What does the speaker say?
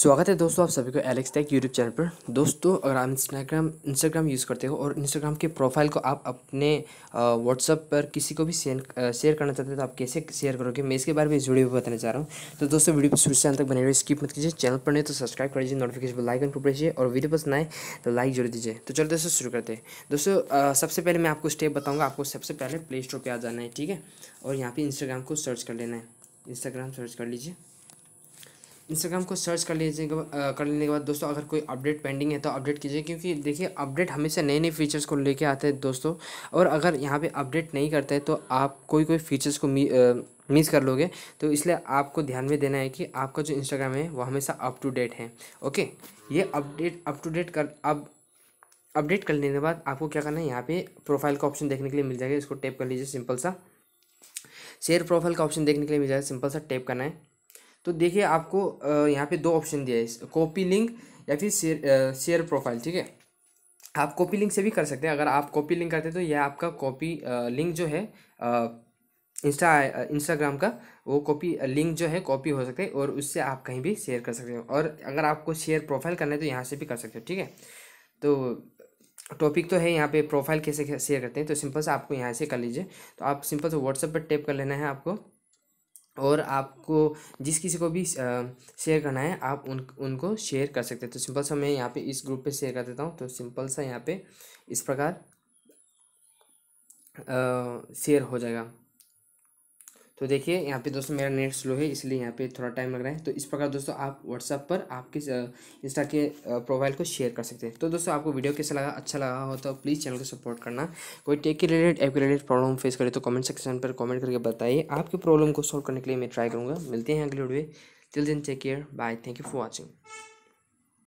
स्वागत है दोस्तों आप सभी को एलेक्स टेक यूट्यूब चैनल पर दोस्तों अगर आप इंस्टाग्राम इंस्टाग्राम यूज़ करते हो और इंस्टाग्राम के प्रोफाइल को आप अपने व्हाट्सअप पर किसी को भी शेयर करना चाहते हो तो आप कैसे शेयर करोगे मैं इसके बारे में इस वीडियो में बताने चाह रहा हूँ तो दोस्तों वीडियो शुरू से अंत तक बने रहिए स्किप मत कीजिए चैनल पर नहीं तो सब्सक्राइब कर लीजिए नोटिफिकेशन लाइक कर लीजिए और वीडियो पसंद आए तो लाइक जरूर दीजिए तो चलो दोस्तों शुरू करते हैं दोस्तों सबसे पहले मैं आपको स्टेप बताऊँगा आपको सबसे पहले प्ले स्टोर पर आ जाना है ठीक है और यहाँ पर इंस्टाग्राम को सर्च कर लेना है इंस्टाग्राम सर्च कर लीजिए इंस्टाग्राम को सर्च कर लीजिए कर लेने के बाद दोस्तों अगर कोई अपडेट पेंडिंग है तो अपडेट कीजिए क्योंकि देखिए अपडेट हमेशा नए नए फीचर्स को लेके आते हैं दोस्तों और अगर यहाँ पे अपडेट नहीं करते हैं तो आप कोई कोई फीचर्स को मिस कर लोगे तो इसलिए आपको ध्यान में देना है कि आपका जो इंस्टाग्राम है वो हमेशा अप टू डेट है ओके ये अपडेट अप टू डेट कर अब अपडेट कर लेने के बाद आपको क्या करना है यहाँ पे प्रोफाइल का ऑप्शन देखने के लिए मिल जाएगा इसको टैप कर लीजिए सिंपल सा शेयर प्रोफाइल का ऑप्शन देखने के लिए मिल जाएगा सिंपल सा टैप करना है तो देखिए आपको यहाँ पे दो ऑप्शन दिया है कॉपी लिंक या फिर शेयर शेयर प्रोफाइल ठीक है आप कॉपी लिंक से भी कर सकते हैं अगर आप कॉपी लिंक करते हैं तो यह आपका कॉपी लिंक जो है इंस्टा इंस्टाग्राम का वो कॉपी लिंक जो है कॉपी हो सकते हैं और उससे आप कहीं भी शेयर कर सकते हो और अगर आपको शेयर प्रोफाइल करना है तो यहाँ से भी कर सकते हो ठीक है तो टॉपिक तो है यहाँ पे प्रोफाइल कैसे शेयर करते हैं तो सिंपल से आपको यहाँ से कर लीजिए तो आप सिंपल से व्हाट्सएप पर टैप कर लेना है आपको और आपको जिस किसी को भी शेयर करना है आप उन उनको शेयर कर सकते हैं तो सिंपल सा मैं यहाँ पे इस ग्रुप पे शेयर कर देता हूँ तो सिंपल सा यहाँ पे इस प्रकार शेयर हो जाएगा तो देखिए यहाँ पे दोस्तों मेरा नेट स्लो है इसलिए यहाँ पे थोड़ा टाइम लग रहा है तो इस प्रकार दोस्तों आप व्हाट्सअप पर आपके इंस्टा के प्रोफाइल को शेयर कर सकते हैं तो दोस्तों आपको वीडियो कैसा लगा अच्छा लगा हो तो प्लीज़ चैनल को सपोर्ट करना कोई टेक के रिलेटेड ऐप के रिलेटेड प्रॉब्लम फेस करे तो कमेंट सेक्शन पर कॉमेंट करके बताइए आपकी प्रॉब्लम को सॉल्व करने के लिए मैं ट्राई करूँगा मिलते हैं अगले video till then take care bye thank you for watching